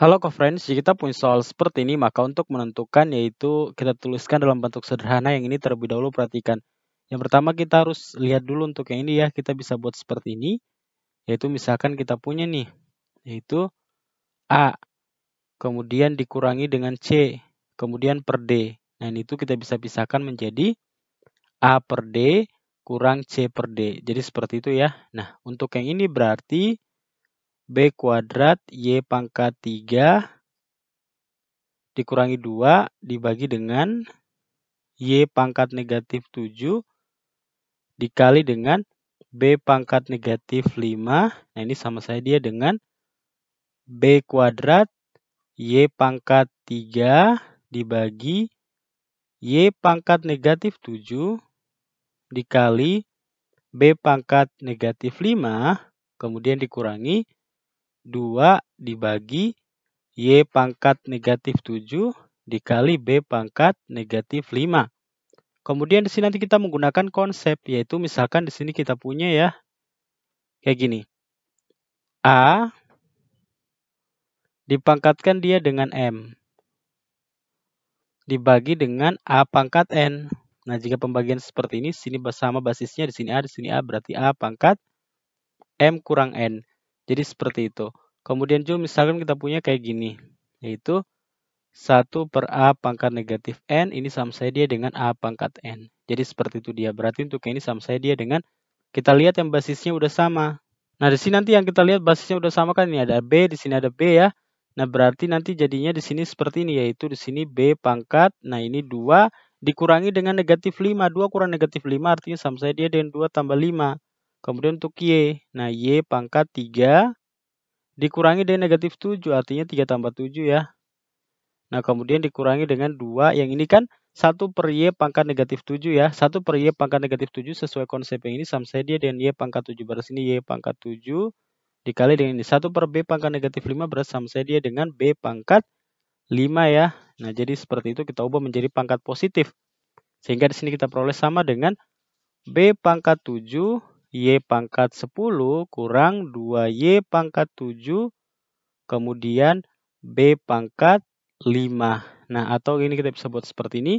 Halo co-friends, jika kita punya soal seperti ini, maka untuk menentukan yaitu kita tuliskan dalam bentuk sederhana yang ini terlebih dahulu perhatikan. Yang pertama kita harus lihat dulu untuk yang ini ya, kita bisa buat seperti ini, yaitu misalkan kita punya nih, yaitu A, kemudian dikurangi dengan C, kemudian per D. Nah itu kita bisa pisahkan menjadi A per D kurang C per D. Jadi seperti itu ya. Nah untuk yang ini berarti B kuadrat Y pangkat 3 dikurangi 2 dibagi dengan Y pangkat negatif 7 dikali dengan B pangkat negatif 5. Nah ini sama saja dia dengan B kuadrat Y pangkat 3 dibagi Y pangkat negatif 7 dikali B pangkat negatif 5 kemudian dikurangi 2 dibagi Y pangkat negatif 7 dikali B pangkat negatif 5. Kemudian di sini nanti kita menggunakan konsep, yaitu misalkan di sini kita punya ya, kayak gini. A dipangkatkan dia dengan M. Dibagi dengan A pangkat N. Nah, jika pembagian seperti ini, sini bersama basisnya, di sini A, di sini A, berarti A pangkat M kurang N. Jadi seperti itu. Kemudian juga misalkan kita punya kayak gini, yaitu 1 per A pangkat negatif N, ini sama saya dia dengan A pangkat N. Jadi seperti itu dia. Berarti untuk ini sama saya dia dengan, kita lihat yang basisnya udah sama. Nah, di sini nanti yang kita lihat basisnya udah sama kan, ini ada B, di sini ada B ya. Nah, berarti nanti jadinya di sini seperti ini, yaitu di sini B pangkat, nah ini 2, dikurangi dengan negatif 5. 2 kurang negatif 5 artinya sama saya dia dengan 2 tambah 5. Kemudian untuk Y. Nah, Y pangkat 3 dikurangi dengan negatif 7. Artinya 3 tambah 7 ya. Nah, kemudian dikurangi dengan 2. Yang ini kan 1 per Y pangkat negatif 7 ya. 1 per Y pangkat negatif 7 sesuai konsep yang ini sama saya dia dengan Y pangkat 7. Baris ini Y pangkat 7 dikali dengan ini. 1 per B pangkat negatif 5 Baris sama saya dia dengan B pangkat 5 ya. Nah, jadi seperti itu kita ubah menjadi pangkat positif. Sehingga di sini kita peroleh sama dengan B pangkat 7 Y pangkat 10 kurang 2Y pangkat 7 kemudian B pangkat 5. Nah, atau ini kita bisa buat seperti ini.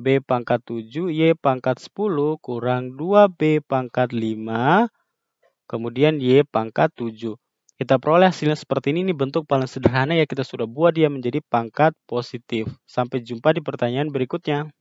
B pangkat 7, Y pangkat 10 kurang 2B pangkat 5, kemudian Y pangkat 7. Kita peroleh hasilnya seperti ini, ini bentuk paling sederhana ya kita sudah buat dia menjadi pangkat positif. Sampai jumpa di pertanyaan berikutnya.